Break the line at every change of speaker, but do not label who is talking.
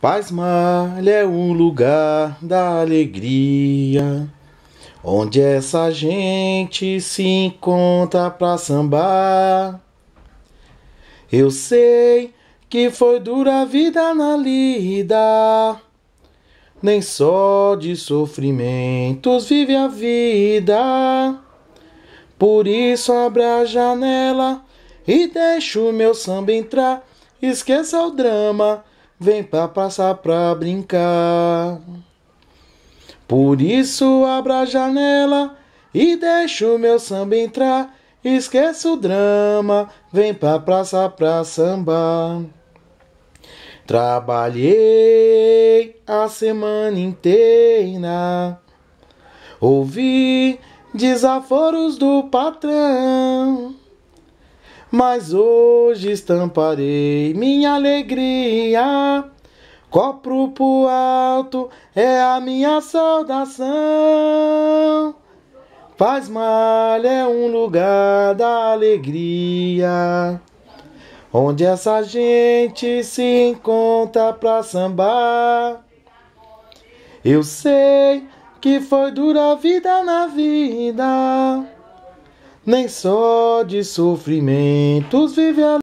Pasmar é um lugar da alegria, onde essa gente se encontra pra sambar. Eu sei que foi dura a vida na lida, nem só de sofrimentos vive a vida. Por isso abro a janela e deixa o meu samba entrar, esqueça o drama vem pra praça pra brincar. Por isso abra a janela e deixa o meu samba entrar. Esquece o drama, vem pra praça pra sambar. Trabalhei a semana inteira, ouvi desaforos do patrão mas hoje estamparei minha alegria. Copro pro alto é a minha saudação. Faz mal é um lugar da alegria, onde essa gente se encontra pra sambar. Eu sei que foi dura a vida na vida nem só de sofrimentos vive a